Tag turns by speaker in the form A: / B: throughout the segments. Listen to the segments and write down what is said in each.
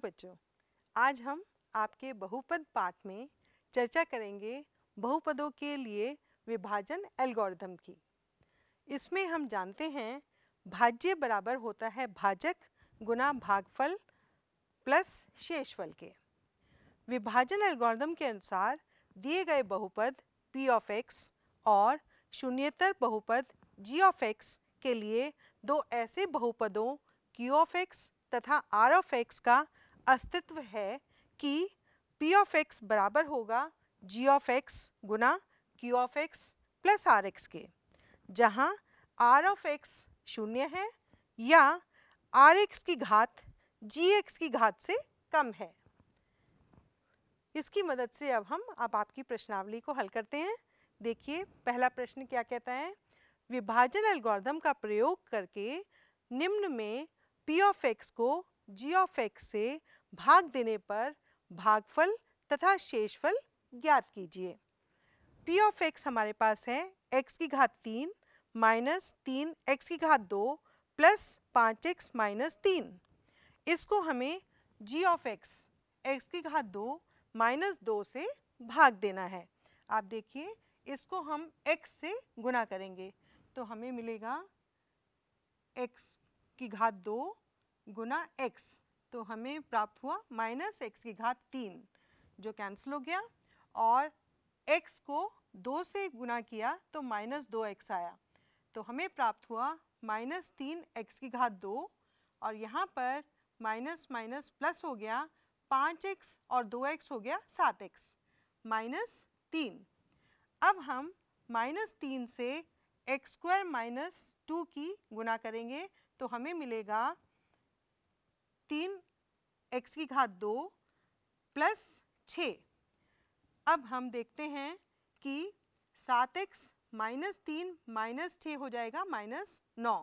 A: Hello बच्चों आज हम आपके बहुपद पाठ में चर्चा करेंगे बहुपदों के लिए विभाजन एल्गोरिथम की इसमें हम जानते हैं भाज्य बराबर होता है भाजक गुना भागफल प्लस शेषफल के विभाजन एल्गोरिथम के अनुसार दिए गए बहुपद p ऑफ x और शून्यतर बहुपद g ऑफ x के लिए दो ऐसे बहुपदों q ऑफ x तथा r ऑफ x का अस्तित्व है कि पी ऑफ एक्स बराबर होगा जी ऑफ एक्स गुना Q of X plus R X के जहाँ आर ऑफ एक्स शून्य है या आर एक्स की घात जी एक्स की घात से कम है इसकी मदद से अब हम अब आपकी प्रश्नावली को हल करते हैं देखिए पहला प्रश्न क्या कहता है विभाजन एल्गोरिथम का प्रयोग करके निम्न में पी ऑफ एक्स को जी ऑफ एक्स से भाग देने पर भागफल तथा शेषफल ज्ञात कीजिए पी ऑफ एक्स हमारे पास है एक्स की घात तीन माइनस तीन एक्स की घात दो प्लस पाँच एक्स माइनस तीन इसको हमें जी ऑफ एक्स एक्स की घात दो माइनस दो से भाग देना है आप देखिए इसको हम x से गुना करेंगे तो हमें मिलेगा x की घात दो गुना एक्स तो हमें प्राप्त हुआ माइनस एक्स की घात तीन जो कैंसिल हो गया और एक्स को दो से गुना किया तो माइनस दो एक्स आया तो हमें प्राप्त हुआ माइनस तीन एक्स की घात दो और यहाँ पर माइनस माइनस प्लस हो गया पाँच एक्स और दो एक्स हो गया सात एक्स माइनस तीन अब हम माइनस तीन से एक्स स्क्वायर माइनस टू की गुना करेंगे तो हमें मिलेगा तीन एक्स की घात दो प्लस छ अब हम देखते हैं कि सात एक्स माइनस तीन माइनस छ हो जाएगा माइनस नौ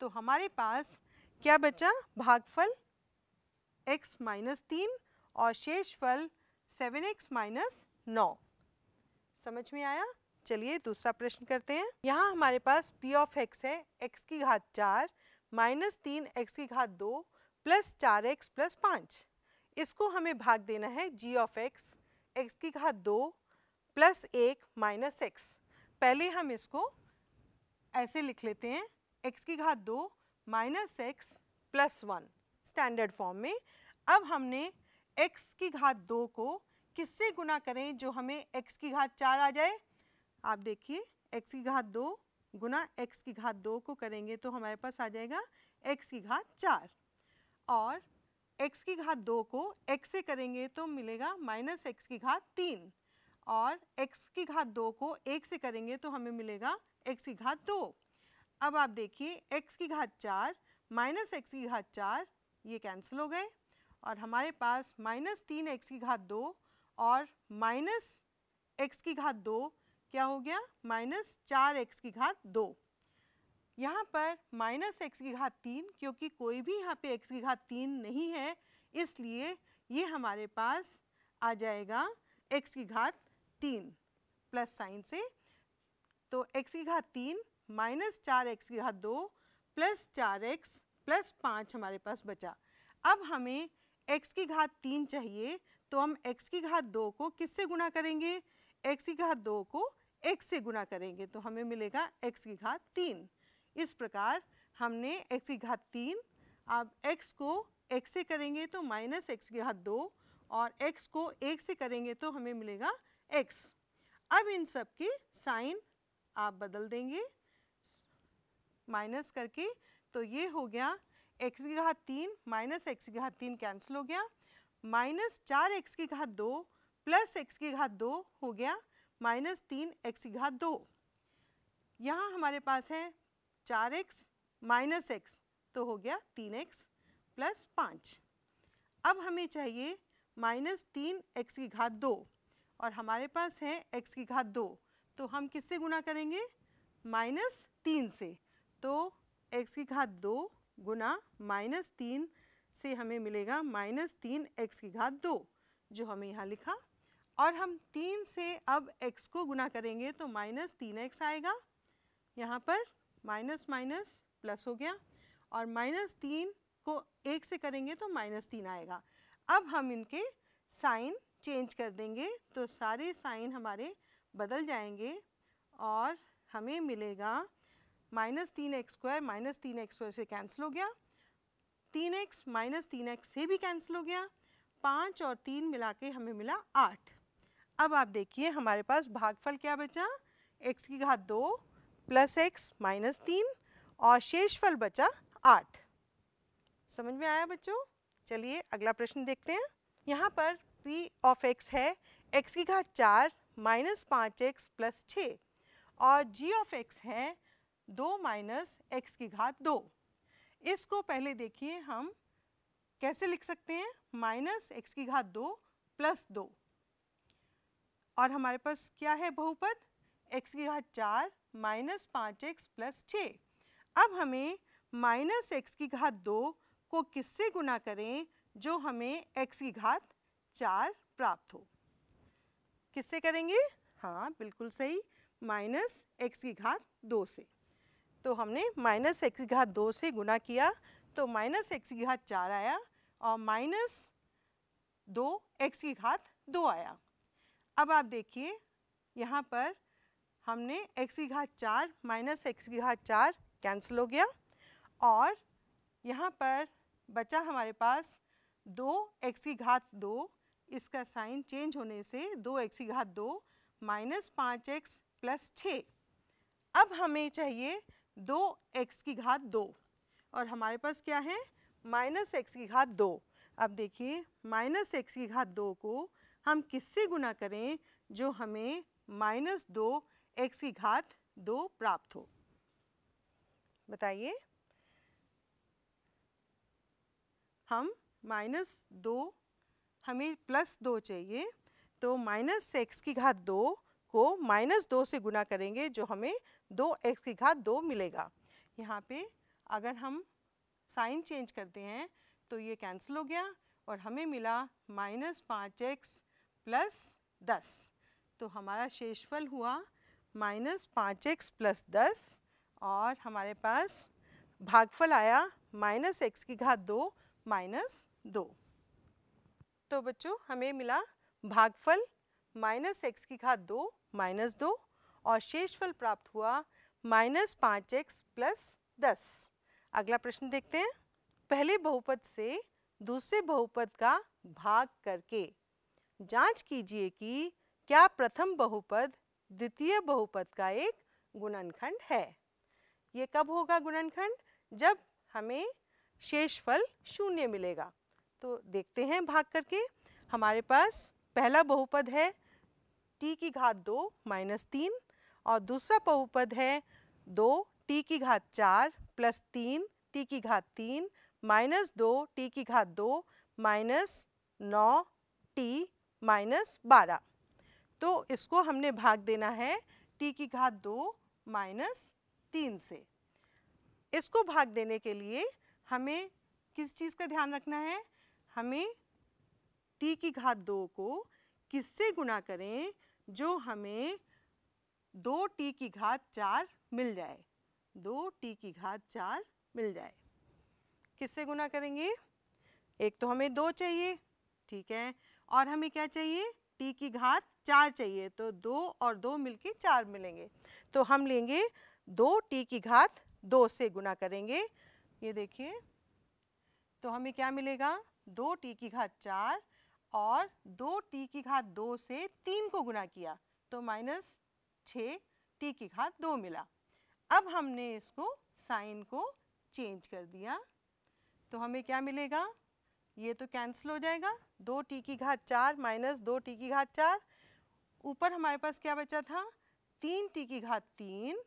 A: तो हमारे पास क्या बचा भागफल x माइनस तीन और शेष फल सेवन एक्स माइनस नौ समझ में आया चलिए दूसरा प्रश्न करते हैं यहाँ हमारे पास पी ऑफ एक्स है एक्स की घात चार माइनस तीन एक्स की घात दो प्लस चार एक्स प्लस पाँच इसको हमें भाग देना है जी ऑफ एक्स एक्स की घात दो प्लस एक माइनस एक्स पहले हम इसको ऐसे लिख लेते हैं एक्स की घात दो minus X plus one standard form में अब हमने एक्स की घात दो को किससे गुना करें जो हमें एक्स की घात चार आ जाए आप देखिए एक्स की घात दो गुना एक्स की घात दो को करेंगे तो हमारे पास आ जाएगा एक्स की घात चार और x की घात दो को x से करेंगे तो मिलेगा माइनस एक्स की घात तीन और x की घात दो को एक से करेंगे तो हमें मिलेगा x की घात दो अब आप देखिए x की घात चार माइनस एक्स की घात चार ये कैंसिल हो गए और हमारे पास माइनस तीन एक्स की घात दो और माइनस एक्स की घात दो क्या हो गया माइनस चार एक्स की घात दो यहाँ पर माइनस एक्स की घात तीन क्योंकि कोई भी यहाँ पे एक्स की घात तीन नहीं है इसलिए ये हमारे पास आ जाएगा एक्स की घात तीन प्लस साइन से तो एक्स की घात तीन माइनस चार एक्स की घात दो प्लस चार एक्स प्लस पाँच हमारे पास बचा अब हमें एक्स की घात तीन चाहिए तो हम एक्स की घात दो को किससे गुणा करेंगे एक्स की घात दो को एक्स से गुणा करेंगे तो हमें मिलेगा एक्स की घात तीन इस प्रकार हमने x की घात तीन अब x को x से करेंगे तो माइनस एक्स की घात दो और x को एक से करेंगे तो हमें मिलेगा x। अब इन सब के साइन आप बदल देंगे माइनस करके तो ये हो गया x की घात तीन माइनस एक्स की घात तीन कैंसिल हो गया माइनस चार एक्स की घात दो प्लस एक्स की घात दो हो गया माइनस तीन एक्स की घात दो यहाँ हमारे पास है चार एक्स माइनस एक्स तो हो गया तीन एक्स प्लस पाँच अब हमें चाहिए माइनस तीन एक्स की घात दो और हमारे पास है एक्स की घात दो तो हम किससे गुना करेंगे माइनस तीन से तो एक्स की घात दो गुना माइनस तीन से हमें मिलेगा माइनस तीन एक्स की घात दो जो हमें यहाँ लिखा और हम तीन से अब एक्स को गुना करेंगे तो माइनस तीन एक्स आएगा यहाँ पर माइनस माइनस प्लस हो गया और माइनस तीन को एक से करेंगे तो माइनस तीन आएगा अब हम इनके साइन चेंज कर देंगे तो सारे साइन हमारे बदल जाएंगे और हमें मिलेगा माइनस तीन एक्स स्क्वायर माइनस तीन एक्स स्क्वायर से कैंसिल हो गया तीन एक्स माइनस तीन एक्स से भी कैंसिल हो गया पाँच और तीन मिला के हमें मिला आठ अब आप देखिए हमारे पास भागफल क्या बचा एक्स की घात दो प्लस एक्स माइनस तीन और शेषफल बचा आठ समझ में आया बच्चों चलिए अगला प्रश्न देखते हैं यहाँ पर p ऑफ x है x की घात चार माइनस पाँच एक्स प्लस छः और g ऑफ x है दो माइनस एक्स की घात दो इसको पहले देखिए हम कैसे लिख सकते हैं माइनस एक्स की घात दो प्लस दो और हमारे पास क्या है बहुपद एक्स की घात चार माइनस पाँच एक्स प्लस छः अब हमें माइनस एक्स की घात दो को किससे गुना करें जो हमें एक्स की घात चार प्राप्त हो किससे करेंगे हाँ बिल्कुल सही माइनस एक्स की घात दो से तो हमने माइनस एक्स की घात दो से गुना किया तो माइनस एक्स की घात चार आया और माइनस दो एक्स की घात दो आया अब आप देखिए यहाँ पर हमने x की घात चार माइनस एक्स की घात चार कैंसिल हो गया और यहाँ पर बचा हमारे पास दो एक्स की घात दो इसका साइन चेंज होने से दो एक्स की घात दो माइनस पाँच एक्स प्लस छः अब हमें चाहिए दो एक्स की घात दो और हमारे पास क्या है माइनस एक्स की घात दो अब देखिए माइनस एक्स की घात दो को हम किससे गुना करें जो हमें माइनस दो एक्स की घात दो प्राप्त हो बताइए हम माइनस दो हमें प्लस दो चाहिए तो माइनस एक्स की घात दो को माइनस दो से गुना करेंगे जो हमें दो एक्स की घात दो मिलेगा यहाँ पे अगर हम साइन चेंज करते हैं तो ये कैंसिल हो गया और हमें मिला माइनस पाँच एक्स प्लस दस तो हमारा शेषफल हुआ माइनस पाँच एक्स प्लस दस और हमारे पास भागफल आया माइनस एक्स की घात दो माइनस दो तो बच्चों हमें मिला भागफल माइनस एक्स की घात दो माइनस दो और शेषफल प्राप्त हुआ माइनस पाँच एक्स प्लस दस अगला प्रश्न देखते हैं पहले बहुपद से दूसरे बहुपद का भाग करके जांच कीजिए कि क्या प्रथम बहुपद द्वितीय बहुपद का एक गुणनखंड है ये कब होगा गुणनखंड जब हमें शेषफल शून्य मिलेगा तो देखते हैं भाग करके हमारे पास पहला बहुपद है टी की घात दो माइनस तीन और दूसरा बहुपद है दो टी की घात चार प्लस तीन टी की घात तीन माइनस दो टी की घात दो माइनस नौ टी माइनस बारह तो इसको हमने भाग देना है टी की घात दो माइनस तीन से इसको भाग देने के लिए हमें किस चीज़ का ध्यान रखना है हमें टी की घात दो को किससे गुणा करें जो हमें दो टी की घात चार मिल जाए दो टी की घात चार मिल जाए किससे गुना करेंगे एक तो हमें दो चाहिए ठीक है और हमें क्या चाहिए टी की घात चार चाहिए तो दो और दो मिलके चार मिलेंगे तो हम लेंगे दो टी की घात दो से गुना करेंगे ये देखिए तो हमें क्या मिलेगा दो टी की घात चार और दो टी की घात दो से तीन को गुना किया तो माइनस छ टी की घात दो मिला अब हमने इसको साइन को चेंज कर दिया तो हमें क्या मिलेगा ये तो कैंसिल हो जाएगा दो टी की घात चार माइनस दो टी की घात चार ऊपर हमारे पास क्या बचा था तीन टी की घात तीन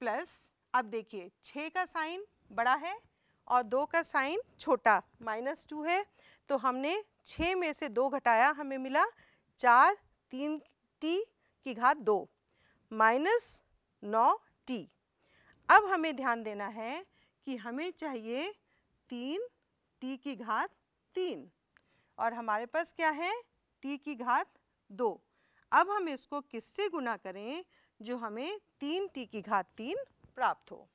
A: प्लस अब देखिए छः का साइन बड़ा है और दो का साइन छोटा माइनस टू है तो हमने छ में से दो घटाया हमें मिला चार तीन टी की घात दो माइनस नौ टी अब हमें ध्यान देना है कि हमें चाहिए तीन टी की घात तीन और हमारे पास क्या है टी की घात दो अब हम इसको किससे गुना करें जो हमें तीन टी की घात तीन प्राप्त हो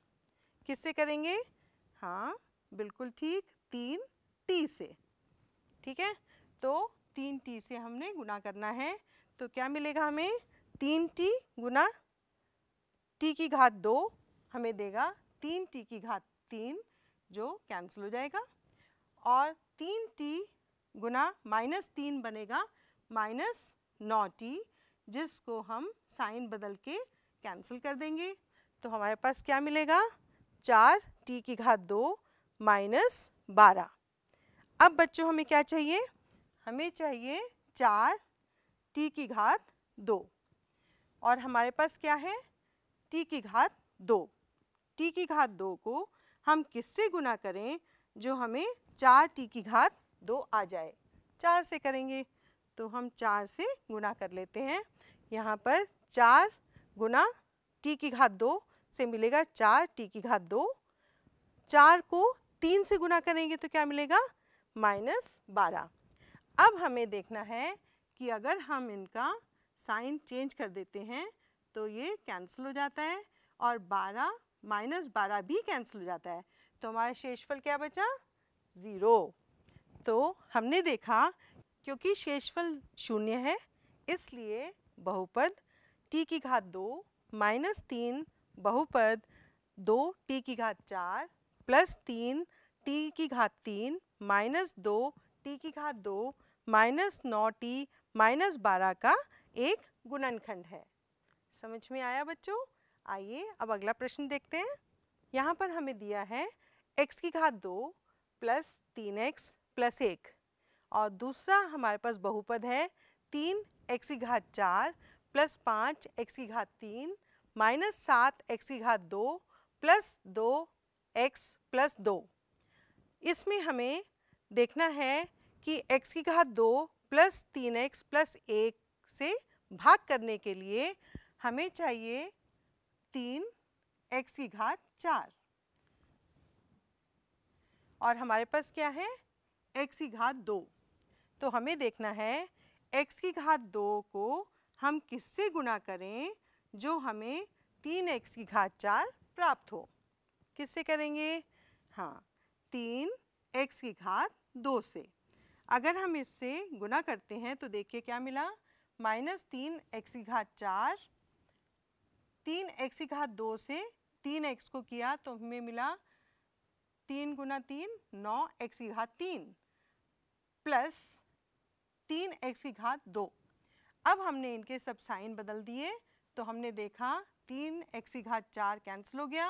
A: किससे करेंगे हाँ बिल्कुल ठीक तीन टी से ठीक है तो तीन टी से हमने गुना करना है तो क्या मिलेगा हमें तीन टी गुना टी की घात दो हमें देगा तीन टी की घात तीन जो कैंसिल हो जाएगा और तीन टी गुना माइनस तीन बनेगा माइनस नॉटी जिसको हम साइन बदल के कैंसिल कर देंगे तो हमारे पास क्या मिलेगा चार टी की घात दो माइनस बारह अब बच्चों हमें क्या चाहिए हमें चाहिए चार टी की घात दो और हमारे पास क्या है टी की घात दो टी की घात दो को हम किससे गुना करें जो हमें चार टी की घात दो आ जाए चार से करेंगे तो हम चार से गुना कर लेते हैं यहाँ पर चार गुना टी की घात दो से मिलेगा चार टी की घात दो चार को तीन से गुना करेंगे तो क्या मिलेगा माइनस बारह अब हमें देखना है कि अगर हम इनका साइन चेंज कर देते हैं तो ये कैंसिल हो जाता है और बारह माइनस बारह भी कैंसिल हो जाता है तो हमारा शेषफल क्या बचा ज़ीरो तो हमने देखा क्योंकि शेषफल शून्य है इसलिए बहुपद टी की घात दो माइनस तीन बहुपद दो टी की घात चार प्लस तीन टी की घात तीन माइनस दो टी की घात दो माइनस नौ टी माइनस बारह का एक गुणनखंड है समझ में आया बच्चों आइए अब अगला प्रश्न देखते हैं यहाँ पर हमें दिया है x की घात दो प्लस तीन एक्स प्लस एक और दूसरा हमारे पास बहुपद है तीन एक्स की घात चार प्लस पाँच एक्स की घात तीन माइनस सात एक्स की घात दो प्लस दो एक्स प्लस दो इसमें हमें देखना है कि x की घात दो प्लस तीन एक्स प्लस एक से भाग करने के लिए हमें चाहिए तीन एक्स की घात चार और हमारे पास क्या है x की घात दो तो हमें देखना है x की घात दो को हम किससे गुणा करें जो हमें तीन एक्स की घात चार प्राप्त हो किससे करेंगे हाँ तीन एक्स की घात दो से अगर हम इससे गुना करते हैं तो देखिए क्या मिला माइनस तीन एक्स की घात चार तीन एक्स की घात दो से तीन एक्स को किया तो हमें मिला तीन गुना तीन नौ एक्स की घात तीन प्लस तीन एक्स की घात दो अब हमने इनके सब साइन बदल दिए तो हमने देखा तीन एक्स की घात चार कैंसिल हो गया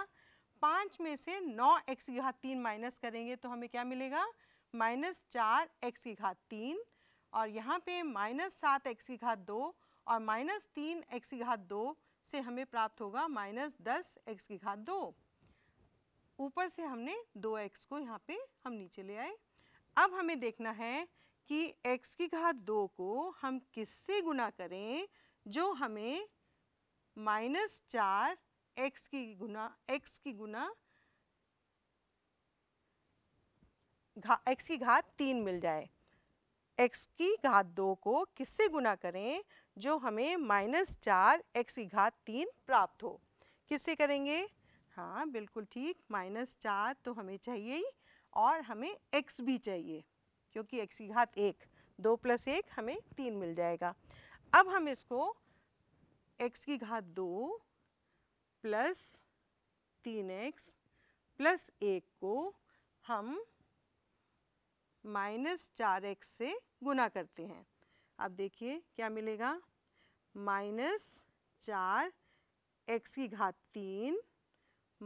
A: पाँच में से नौ एक्स की घात तीन माइनस करेंगे तो हमें क्या मिलेगा माइनस चार एक्स की घात तीन और यहाँ पे माइनस सात एक्स की घात दो और माइनस तीन एक्स की घात दो से हमें प्राप्त होगा माइनस दस एक्स की घात दो ऊपर से हमने दो एक्स को यहाँ पे हम नीचे ले आए अब हमें देखना है कि x की घात दो को हम किससे गुना करें जो हमें माइनस चार एक्स की गुना एक्स की गुना घा एक्स की घात तीन मिल जाए एक्स की घात दो को किससे गुना करें जो हमें माइनस चार एक्स की घात तीन प्राप्त हो किससे करेंगे हाँ बिल्कुल ठीक माइनस चार तो हमें चाहिए ही और हमें एक्स भी चाहिए क्योंकि एक्स की घात एक दो प्लस एक हमें तीन मिल जाएगा अब हम इसको एक्स की घात दो प्लस तीन एक्स प्लस एक को हम माइनस चार एक्स से गुना करते हैं अब देखिए क्या मिलेगा माइनस चार एक्स की घात तीन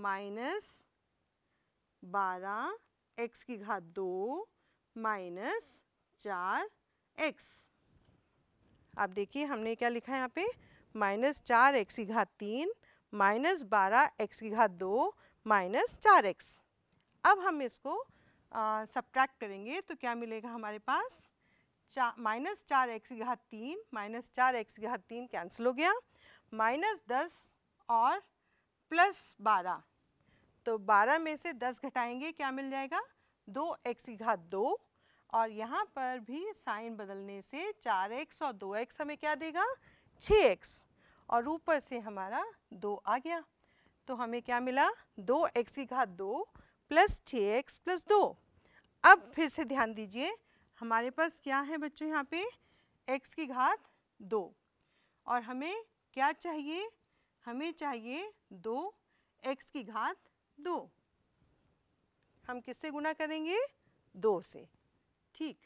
A: माइनस बारह एक्स की घात दो माइनस चार एक्स आप देखिए हमने क्या लिखा है यहाँ पे माइनस चार एक्स की घात तीन माइनस बारह एक्स की घात दो माइनस चार एक्स अब हम इसको सब्ट्रैक्ट करेंगे तो क्या मिलेगा हमारे पास चा माइनस चार एक्स की घात तीन माइनस चार एक्स की घात तीन कैंसिल हो गया माइनस दस और प्लस बारह तो बारह में से दस घटाएंगे क्या मिल जाएगा दो एक्स की घात दो और यहाँ पर भी साइन बदलने से चार एक्स और दो एक्स हमें क्या देगा छः एक्स और ऊपर से हमारा दो आ गया तो हमें क्या मिला दो एक्स की घात दो प्लस छः एक्स प्लस दो अब फिर से ध्यान दीजिए हमारे पास क्या है बच्चों यहाँ पे एक्स की घात दो और हमें क्या चाहिए हमें चाहिए दो एक्स की घात दो हम किससे गुना करेंगे दो से ठीक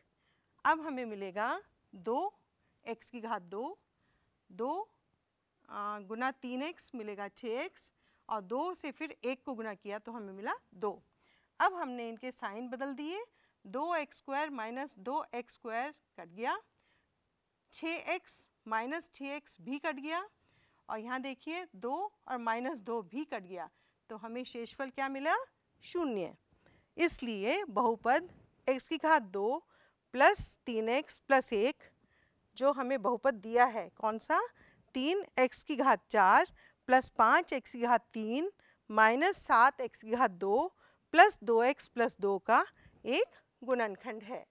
A: अब हमें मिलेगा दो एक्स की घात दो दो गुना तीन एक्स मिलेगा छः एक्स और दो से फिर एक को गुना किया तो हमें मिला दो अब हमने इनके साइन बदल दिए दो एक्स स्क्वायर माइनस दो एक्स स्क्वायर कट गया छः एक्स माइनस छः एक्स भी कट गया और यहाँ देखिए दो और माइनस दो भी कट गया तो हमें शेषफल क्या मिला शून्य इसलिए बहुपद एक्स की घात दो प्लस तीन एक्स प्लस एक जो हमें बहुपद दिया है कौन सा तीन एक्स की घात चार प्लस पाँच एक्स की घात तीन माइनस सात एक्स की घात दो प्लस दो एक्स प्लस दो का एक गुणनखंड है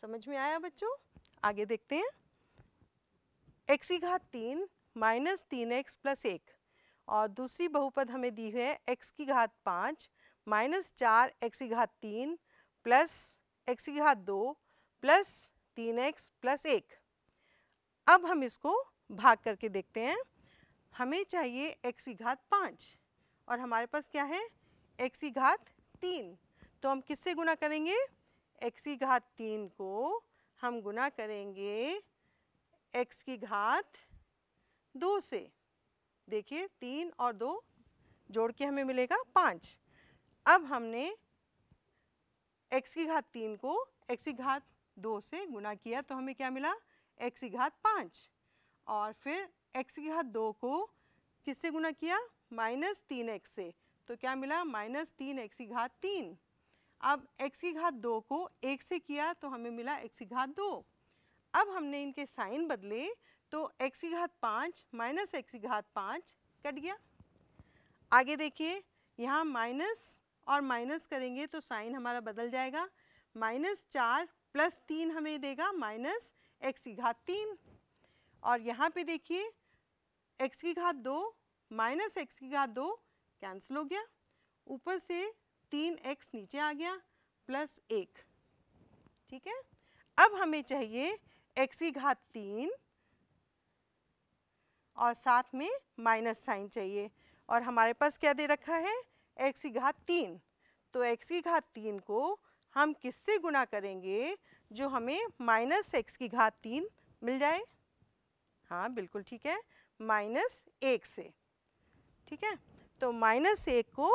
A: समझ में आया बच्चों आगे देखते हैं एक्स की घात तीन माइनस तीन एक्स प्लस एक और दूसरी बहुपद हमें दी है एक्स की घात पाँच माइनस चार एक्स की घात तीन प्लस एक्स की घात दो प्लस तीन एक्स प्लस एक अब हम इसको भाग करके देखते हैं हमें चाहिए एक्स की घात पाँच और हमारे पास क्या है एक्स की घात तीन तो हम किससे गुना करेंगे एक्स की घात तीन को हम गुना करेंगे एक्स की घात दो से देखिए तीन और दो जोड़ के हमें मिलेगा पाँच अब हमने एक्स की घात तीन को एक्स की घात दो से गुना किया तो हमें क्या मिला एक्स की घात पाँच और फिर एक्स की घात दो को किससे गुना किया माइनस तीन एक्स से तो क्या मिला माइनस तीन एक्स की घात तीन अब एक्स की घात दो को एक से किया तो हमें मिला एक्स की घात दो अब हमने इनके साइन बदले तो एक्स की घात पाँच माइनस एक्स की घात पाँच कट गया आगे देखिए यहाँ माइनस और माइनस करेंगे तो साइन हमारा बदल जाएगा माइनस चार प्लस तीन हमें देगा माइनस एक्स की घात तीन और यहाँ पे देखिए एक्स की घात दो माइनस एक्स की घात दो कैंसिल हो गया ऊपर से तीन एक्स नीचे आ गया प्लस एक ठीक है अब हमें चाहिए एक्स की घात तीन और साथ में माइनस साइन चाहिए और हमारे पास क्या दे रखा है एक्स की घात तीन तो एक्स की घात तीन को हम किससे गुणा करेंगे जो हमें माइनस एक्स की घात तीन मिल जाए हाँ बिल्कुल ठीक है माइनस एक से ठीक है तो माइनस एक को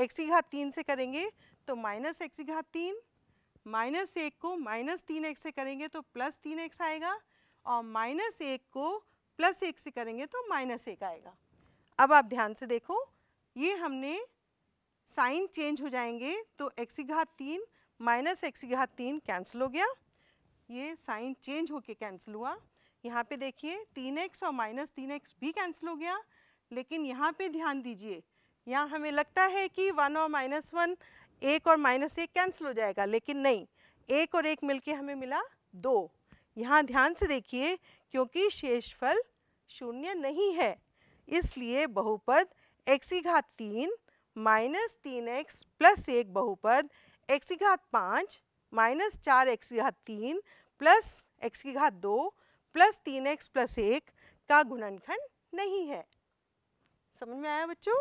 A: एक्स की घात तीन से करेंगे तो माइनस एक्स की घात तीन माइनस एक को माइनस तीन एक्स से करेंगे तो प्लस तीन एक्स आएगा और माइनस एक को प्लस एक से करेंगे तो माइनस एक आएगा अब आप ध्यान से देखो ये हमने साइन चेंज हो जाएंगे तो एक्स घात तीन माइनस एक्स घात तीन कैंसिल हो गया ये साइन चेंज होके कैंसिल हुआ यहाँ पे देखिए तीन एक्स और माइनस तीन एक्स भी कैंसिल हो गया लेकिन यहाँ पे ध्यान दीजिए यहाँ हमें लगता है कि वन और माइनस वन एक और माइनस एक कैंसिल हो जाएगा लेकिन नहीं एक और एक मिलके हमें मिला दो यहाँ ध्यान से देखिए क्योंकि शेषफल शून्य नहीं है इसलिए बहुपद एक्सी घात तीन माइनस तीन एक्स प्लस एक बहुपद एक्स की घात पाँच माइनस चार एक्स की घात तीन प्लस एक्स की घात दो प्लस तीन एक्स प्लस एक का गुणनखंड नहीं है समझ में आया बच्चों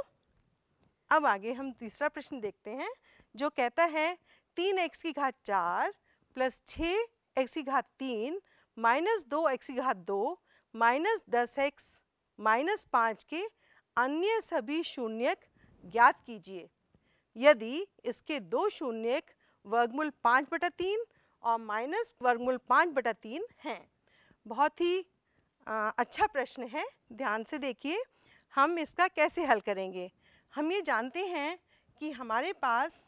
A: अब आगे हम तीसरा प्रश्न देखते हैं जो कहता है तीन एक्स की घात चार प्लस छः एक्स की घात तीन माइनस दो एक्स की घात दो माइनस दस एक्स माइनस पाँच के अन्य सभी शून्यक ज्ञात कीजिए यदि इसके दो शून्य वर्गमूल पाँच बटा तीन और माइनस वर्गमूल पाँच बटा तीन हैं बहुत ही आ, अच्छा प्रश्न है ध्यान से देखिए हम इसका कैसे हल करेंगे हम ये जानते हैं कि हमारे पास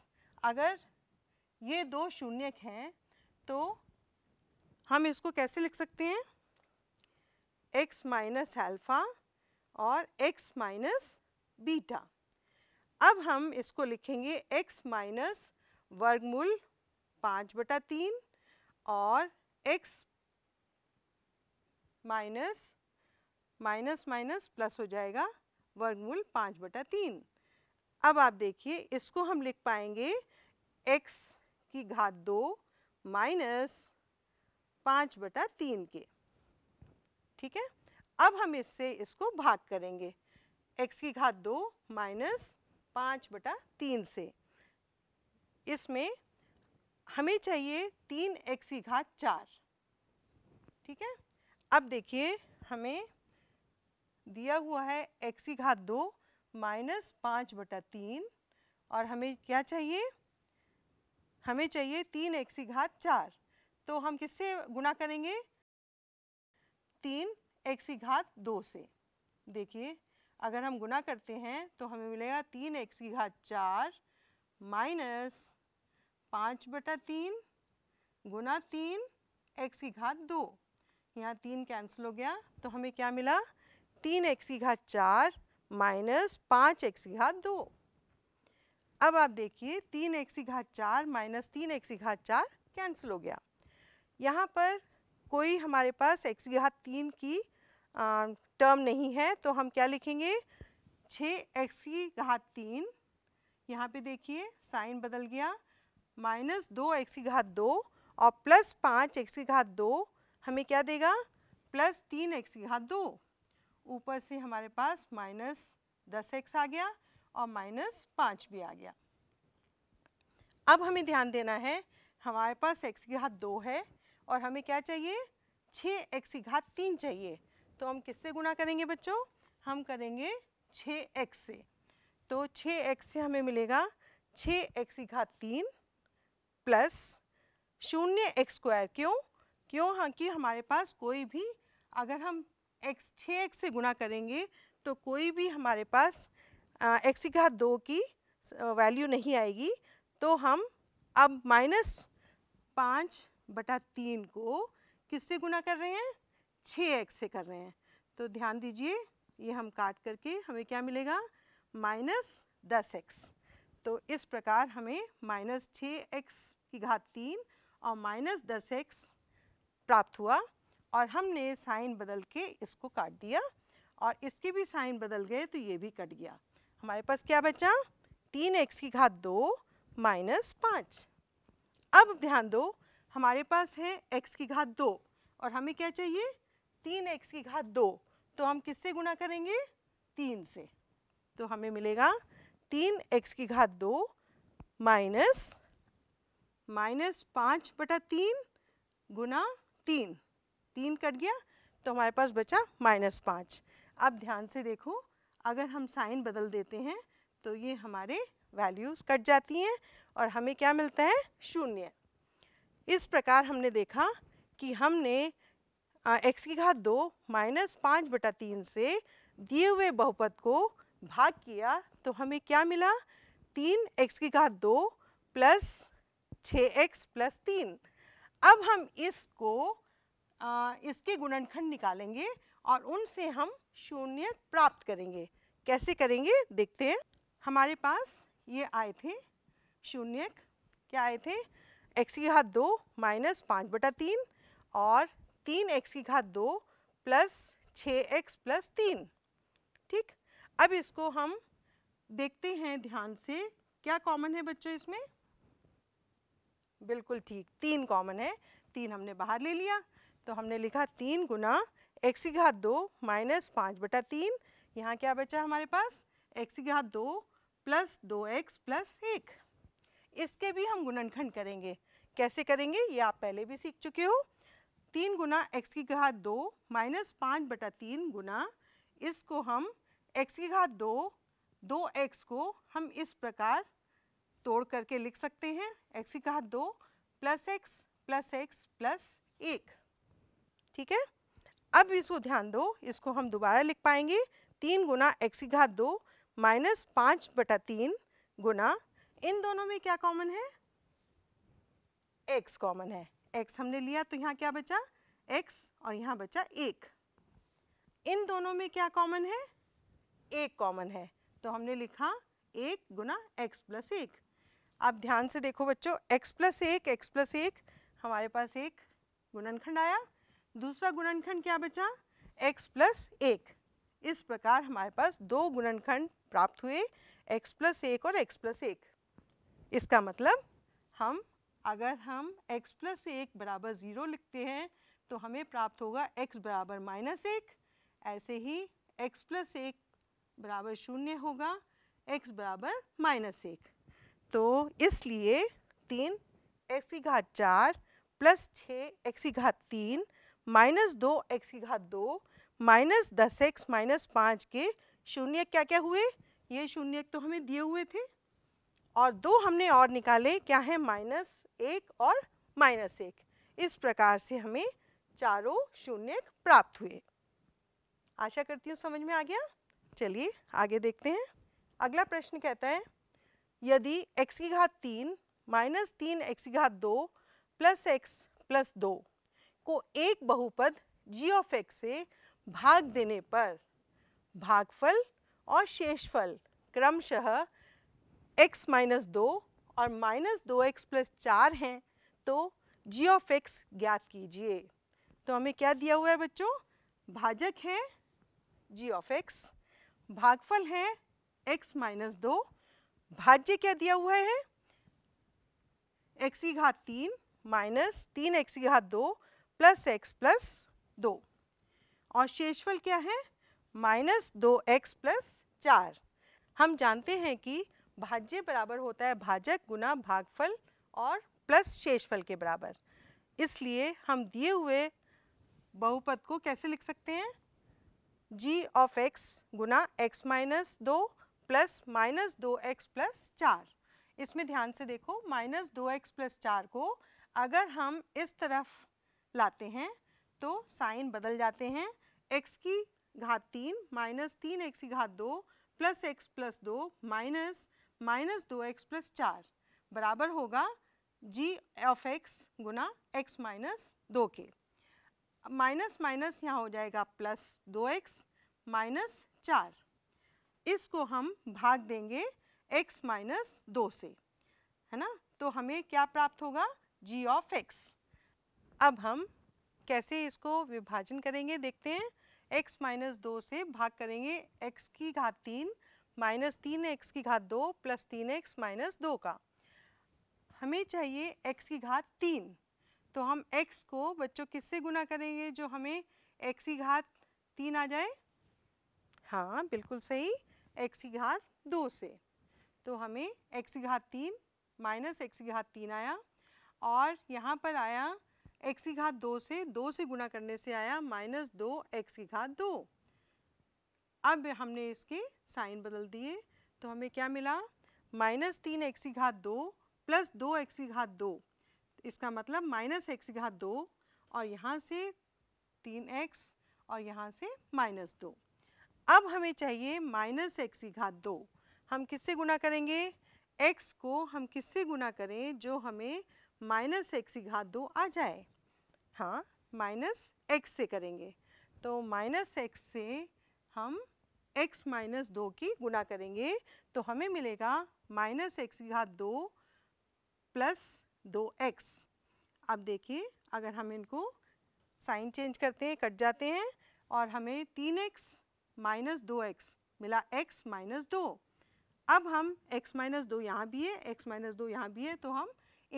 A: अगर ये दो शून्य हैं तो हम इसको कैसे लिख सकते हैं x माइनस एल्फ़ा और x माइनस बीटा अब हम इसको लिखेंगे x माइनस वर्गमूल पाँच बटा तीन और x minus minus minus plus हो जाएगा वर्गमूल पाँच बटा तीन अब आप देखिए इसको हम लिख पाएंगे x की घात दो माइनस पाँच बटा तीन के ठीक है अब हम इससे इसको भाग करेंगे x की घात दो माइनस पाँच बटा तीन से इसमें हमें चाहिए तीन एक्स की घात चार ठीक है अब देखिए हमें दिया हुआ है एक्स की घात दो माइनस पाँच बटा तीन और हमें क्या चाहिए हमें चाहिए तीन एक्स की घात चार तो हम किससे गुना करेंगे तीन एक्स की घात दो से देखिए अगर हम गुना करते हैं तो हमें मिलेगा तीन एक्स की घात चार माइनस पाँच बटा तीन गुना तीन एक्स की घात दो यहाँ तीन कैंसिल हो गया तो हमें क्या मिला तीन एक्स की घात चार माइनस पाँच एक्स की घात दो अब आप देखिए तीन एक्स की घात चार माइनस तीन एक्स की घात चार कैंसिल हो गया यहाँ पर कोई हमारे पास एक्स की घात तीन की टर्म नहीं है तो हम क्या लिखेंगे छ एक्स की घात तीन यहाँ पे देखिए साइन बदल गया माइनस दो एक्स की घात दो और प्लस पाँच एक्स की घात दो हमें क्या देगा प्लस तीन एक्स की घात दो ऊपर से हमारे पास माइनस दस एक्स आ गया और माइनस पाँच भी आ गया अब हमें ध्यान देना है हमारे पास एक्स की घात दो है और हमें क्या चाहिए छः एक्स की घात तीन चाहिए तो हम किससे गुणा करेंगे बच्चों हम करेंगे छः एक्स से तो छः एक्स से हमें मिलेगा छ एक्स घात तीन प्लस शून्य एक्स स्क्वायर क्यों क्यों हाँ कि हमारे पास कोई भी अगर हम एक्स छः एक्स से गुणा करेंगे तो कोई भी हमारे पास एक्स की घात दो की वैल्यू नहीं आएगी तो हम अब माइनस पाँच बटा तीन को किससे गुणा कर रहे हैं छः एक्स से कर रहे हैं तो ध्यान दीजिए ये हम काट करके हमें क्या मिलेगा माइनस दस एक्स तो इस प्रकार हमें माइनस छः एक्स की घात तीन और माइनस दस एक्स प्राप्त हुआ और हमने साइन बदल के इसको काट दिया और इसके भी साइन बदल गए तो ये भी कट गया हमारे पास क्या बचा तीन एक्स की घात दो माइनस पाँच अब ध्यान दो हमारे पास है एक्स की घात दो और हमें क्या चाहिए तीन एक्स की घात दो तो हम किससे गुणा करेंगे तीन से तो हमें मिलेगा तीन एक्स की घात दो माइनस माइनस पाँच बटा तीन गुना तीन तीन कट गया तो हमारे पास बचा माइनस पाँच अब ध्यान से देखो अगर हम साइन बदल देते हैं तो ये हमारे वैल्यूज़ कट जाती हैं और हमें क्या मिलता है शून्य इस प्रकार हमने देखा कि हमने एक्स की घात दो माइनस पाँच बटा तीन से दिए हुए बहुपद को भाग किया तो हमें क्या मिला तीन एक्स की घात दो प्लस छः एक्स प्लस तीन अब हम इसको आ, इसके गुणनखंड निकालेंगे और उनसे हम शून्य प्राप्त करेंगे कैसे करेंगे देखते हैं हमारे पास ये आए थे शून्य क्या आए थे एक्स की घात दो माइनस पाँच बटा तीन और तीन एक्स की घात दो प्लस छः एक्स प्लस तीन ठीक अब इसको हम देखते हैं ध्यान से क्या कॉमन है बच्चों इसमें बिल्कुल ठीक तीन कॉमन है तीन हमने बाहर ले लिया तो हमने लिखा तीन गुना एक्स की घात दो माइनस पाँच बटा तीन यहाँ क्या बचा हमारे पास एक्स की घात दो प्लस दो एक्स प्लस एक इसके भी हम गुणनखंड करेंगे कैसे करेंगे ये आप पहले भी सीख चुके हो तीन गुना एक्स की घात दो माइनस पाँच बटा तीन गुना इसको हम एक्स की घात दो दो एक्स को हम इस प्रकार तोड़ करके लिख सकते हैं एक्स की घात दो plus X plus X plus एक ठीक है अब इसको ध्यान दो इसको हम दोबारा लिख पाएंगे तीन गुना एक्स की घात दो माइनस पाँच बटा तीन गुना इन दोनों में क्या कॉमन है एक्स कॉमन है x हमने लिया तो यहाँ क्या बचा x और यहाँ बचा एक इन दोनों में क्या कॉमन है एक कॉमन है तो हमने लिखा एक गुना एक्स प्लस एक आप ध्यान से देखो बच्चों x प्लस एक एक्स प्लस एक हमारे पास एक गुणनखंड आया दूसरा गुणनखंड क्या बचा x प्लस एक इस प्रकार हमारे पास दो गुणनखंड प्राप्त हुए x प्लस एक और x प्लस एक इसका मतलब हम अगर हम x प्लस एक बराबर ज़ीरो लिखते हैं तो हमें प्राप्त होगा x बराबर माइनस एक ऐसे ही x प्लस एक बराबर शून्य होगा x बराबर माइनस एक तो इसलिए तीन एक्स की घात चार प्लस छः एक्स की घात तीन माइनस दो एक्स की घात दो माइनस दस एक्स माइनस पाँच के शून्य क्या क्या हुए ये शून्य तो हमें दिए हुए थे और दो हमने और निकाले क्या है माइनस एक और माइनस एक इस प्रकार से हमें चारों शून्य प्राप्त हुए आशा करती हूँ समझ में आ गया चलिए आगे देखते हैं अगला प्रश्न कहता है यदि x की घात तीन माइनस तीन एक्स की घात दो प्लस एक्स प्लस दो को एक बहुपद जी ऑफ एक्स से भाग देने पर भागफल और शेषफल क्रमशः x माइनस दो और माइनस दो एक्स प्लस चार हैं तो जी ऑफ एक्स ज्ञात कीजिए तो हमें क्या दिया हुआ है बच्चों भाजक है जी ऑफ एक्स भागफल है एक्स माइनस दो भाज्य क्या दिया हुआ है एक्स की घात तीन माइनस तीन एक्स की घात दो प्लस एक्स प्लस दो और शेषफल क्या है माइनस दो एक्स प्लस चार हम जानते हैं कि भाज्य बराबर होता है भाजक गुना भागफल और प्लस शेषफल के बराबर इसलिए हम दिए हुए बहुपद को कैसे लिख सकते हैं जी ऑफ एक्स गुना एक्स माइनस दो प्लस माइनस दो एक्स प्लस चार इसमें ध्यान से देखो माइनस दो एक्स प्लस चार को अगर हम इस तरफ लाते हैं तो साइन बदल जाते हैं एक्स की घात तीन माइनस तीन एक्स की घात दो प्लस एक्स प्लस दो माइनस माइनस दो एक्स प्लस चार बराबर होगा जी ऑफ एक्स गुना एक्स माइनस दो के माइनस माइनस यहाँ हो जाएगा प्लस दो एक्स माइनस चार इसको हम भाग देंगे एक्स माइनस दो से है ना तो हमें क्या प्राप्त होगा जी ऑफ एक्स अब हम कैसे इसको विभाजन करेंगे देखते हैं एक्स माइनस दो से भाग करेंगे एक्स की घात तीन माइनस तीन एक्स की घात दो प्लस तीन एक्स माइनस दो का हमें चाहिए एक्स की घात तीन तो हम एक्स को बच्चों किससे गुना करेंगे जो हमें एक्स की घात तीन आ जाए हाँ बिल्कुल सही एक्स की घात दो से तो हमें एक्स की घात तीन माइनस एक्स की घात तीन आया और यहाँ पर आया एक्स की घात दो से दो से गुना करने से आया माइनस दो एक्स की घात दो अब हमने इसके साइन बदल दिए तो हमें क्या मिला माइनस तीन एक्सी घात दो प्लस दो एक्सी घात दो इसका मतलब माइनस एक्सी घात दो और यहाँ से तीन एक्स और यहाँ से माइनस दो अब हमें चाहिए माइनस एक्सी घात दो हम किससे गुना करेंगे एक्स को हम किससे गुना करें जो हमें माइनस एक्सी घात दो आ जाए हाँ माइनस एक्स से करेंगे तो माइनस एक्स से हम x माइनस दो की गुना करेंगे तो हमें मिलेगा माइनस एक्स की घात दो प्लस दो एक्स अब देखिए अगर हम इनको साइन चेंज करते हैं कट जाते हैं और हमें तीन एक्स माइनस दो एक्स मिला x माइनस दो अब हम x माइनस दो यहाँ भी है x माइनस दो यहाँ भी है तो हम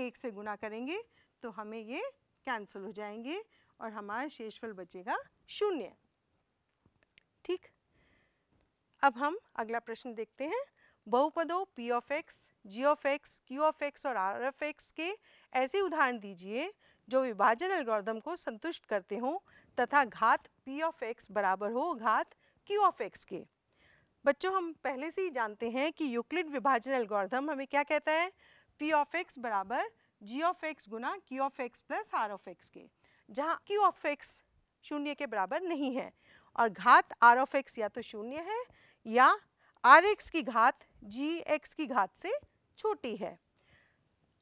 A: एक से गुना करेंगे तो हमें ये कैंसिल हो जाएंगे और हमारा शेषफल बचेगा शून्य ठीक अब हम अगला प्रश्न देखते हैं बहुपदों P of X G of X Q of X और आर ऑफ एक्स के ऐसे उदाहरण दीजिए जो विभाजन एल्गोरिदम को संतुष्ट करते हों तथा घात पी ऑफ एक्स बराबर हो घात क्यू ऑफ एक्स के बच्चों हम पहले से ही जानते हैं कि यूक्लिड विभाजन एल्गोरिदम हमें क्या कहता है पी ऑफ एक्स बराबर जी ऑफ एक्स गुना Q of X plus R of X के जहाँ क्यू ऑफ एक्स शून्य के बराबर नहीं है और घात आर ऑफ एक्स या तो शून्य है या आर एक्स की घात जी एक्स की घात से छोटी है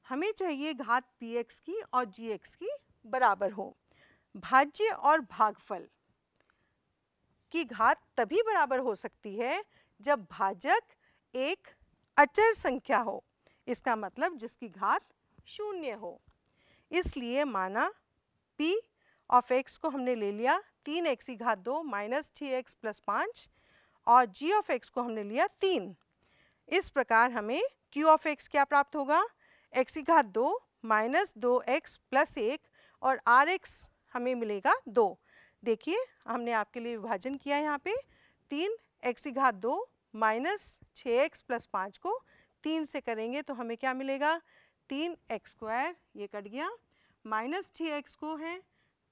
A: हमें चाहिए घात पी एक्स की और जी एक्स की बराबर हो भाज्य और भागफल की घात तभी बराबर हो सकती है जब भाजक एक अचर संख्या हो इसका मतलब जिसकी घात शून्य हो इसलिए माना पी ऑफ एक्स को हमने ले लिया तीन एक्स की घात दो माइनस थ्री एक्स प्लस पाँच और g ऑफ x को हमने लिया तीन इस प्रकार हमें q ऑफ x क्या प्राप्त होगा x की घात दो माइनस दो एक्स प्लस एक और आर एक्स हमें मिलेगा दो देखिए हमने आपके लिए विभाजन किया यहाँ पे तीन एक्स की घात दो माइनस छः एक्स प्लस पाँच को तीन से करेंगे तो हमें क्या मिलेगा तीन एक्स स्क्वायर ये कट गया माइनस छः एक्स को है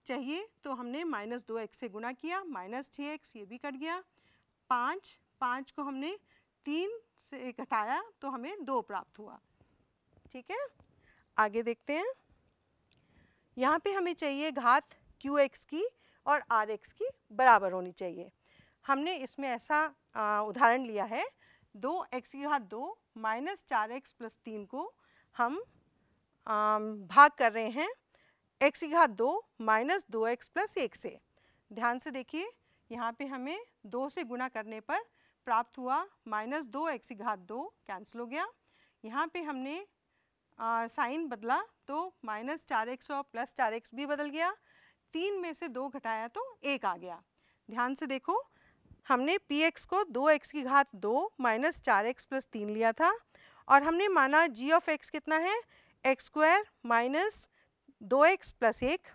A: चाहिए तो हमने माइनस दो एक्स से गुना किया माइनस छः एक्स ये भी कट गया पाँच पाँच को हमने तीन से घटाया तो हमें दो प्राप्त हुआ ठीक है आगे देखते हैं यहाँ पे हमें चाहिए घात क्यू एक्स की और आर एक्स की बराबर होनी चाहिए हमने इसमें ऐसा उदाहरण लिया है दो एक्स की घात दो माइनस चार एक्स प्लस तीन को हम आ, भाग कर रहे हैं एक्स की घात दो माइनस दो एक्स प्लस एक से ध्यान से देखिए यहाँ पे हमें दो से गुना करने पर प्राप्त हुआ माइनस दो एक्स घात दो कैंसिल हो गया यहाँ पे हमने साइन बदला तो माइनस चार एक्स और प्लस चार एक्स भी बदल गया तीन में से दो घटाया तो एक आ गया ध्यान से देखो हमने पी एक्स को दो एक्स की घात दो माइनस चार एक्स प्लस तीन लिया था और हमने माना जी ऑफ एक्स कितना है एक्स स्क्वायर माइनस दो एक्स प्लस एक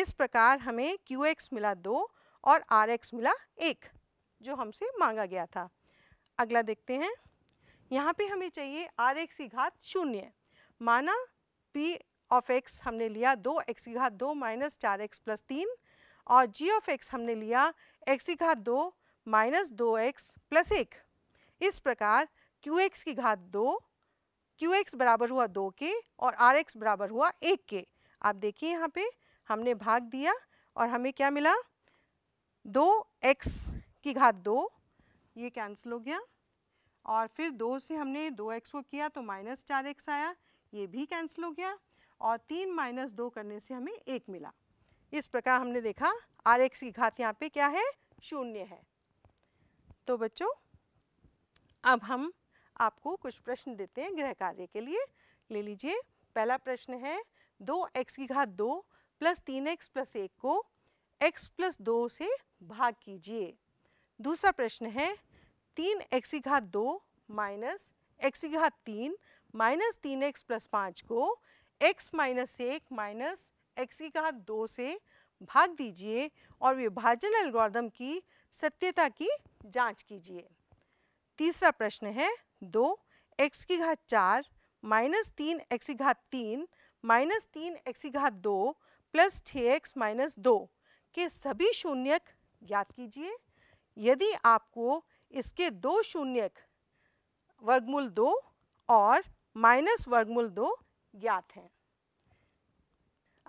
A: इस प्रकार हमें क्यू एक्स मिला दो और आर एक्स मिला एक जो हमसे मांगा गया था अगला देखते हैं यहाँ पे हमें चाहिए आर एक्स की घात शून्य माना पी ऑफ एक्स हमने लिया दो एक्स की घात दो माइनस चार एक्स प्लस तीन और जी ऑफ एक्स हमने लिया एक्स की घात दो माइनस दो एक्स प्लस एक इस प्रकार क्यू एक्स की घात दो क्यू एक्स बराबर हुआ दो के और आर एक्स बराबर हुआ एक के आप देखिए यहाँ पे हमने भाग दिया और हमें क्या मिला दो एक्स की घात दो ये कैंसिल हो गया और फिर दो से हमने दो एक्स को किया तो माइनस चार एक्स आया ये भी कैंसिल हो गया और तीन माइनस दो करने से हमें एक मिला इस प्रकार हमने देखा आर एक्स की घात यहाँ पे क्या है शून्य है तो बच्चों अब हम आपको कुछ प्रश्न देते हैं गृह कार्य के लिए ले लीजिए पहला प्रश्न है दो एक्स की घात दो प्लस तीन एक्स प्लस एक को एक्स प्लस दो से भाग कीजिए दूसरा प्रश्न है तीन एक्स घात दो माइनस एक्स घात तीन माइनस तीन एक्स प्लस पाँच को एक्स माइनस एक माइनस एक्स घात दो से भाग दीजिए और विभाजन अलगौरदम की सत्यता की जांच कीजिए तीसरा प्रश्न है दो एक्स की घात चार माइनस तीन एक्स घात तीन माइनस तीन एक्स घात दो प्लस छः एक्स माइनस दो के सभी शून्यक ज्ञात कीजिए यदि आपको इसके दो शून्य वर्गमूल दो और माइनस वर्गमूल दो ज्ञात हैं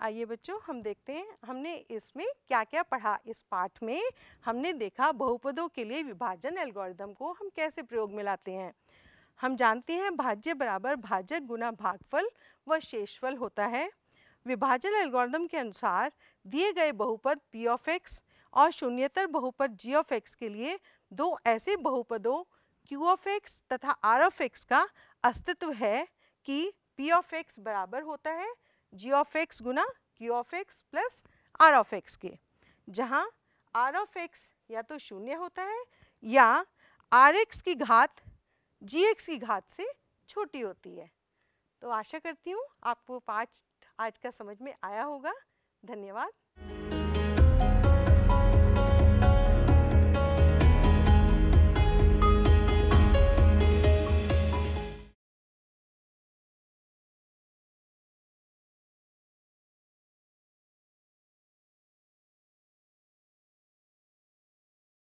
A: आइए बच्चों हम देखते हैं हमने इसमें क्या क्या पढ़ा इस पाठ में हमने देखा बहुपदों के लिए विभाजन एल्गोरिदम को हम कैसे प्रयोग में लाते हैं हम जानते हैं भाज्य बराबर भाजक गुना भागफल व शेषफल होता है विभाजन एल्गोरिदम के अनुसार दिए गए बहुपद पी ऑफ एक्स और शून्यतर बहुपद जी ऑफ एक्स के लिए दो ऐसे बहुपदों क्यू ऑफ एक्स तथा आर ऑफ एक्स का अस्तित्व है कि पी ऑफ एक्स बराबर होता है जी ऑफ एक्स गुना Q of X plus R of X के जहाँ आर ऑफ एक्स या तो शून्य होता है या आर एक्स की घात जी एक्स की घात से छोटी होती है तो आशा करती हूँ आपको पाँच आज का समझ में आया होगा धन्यवाद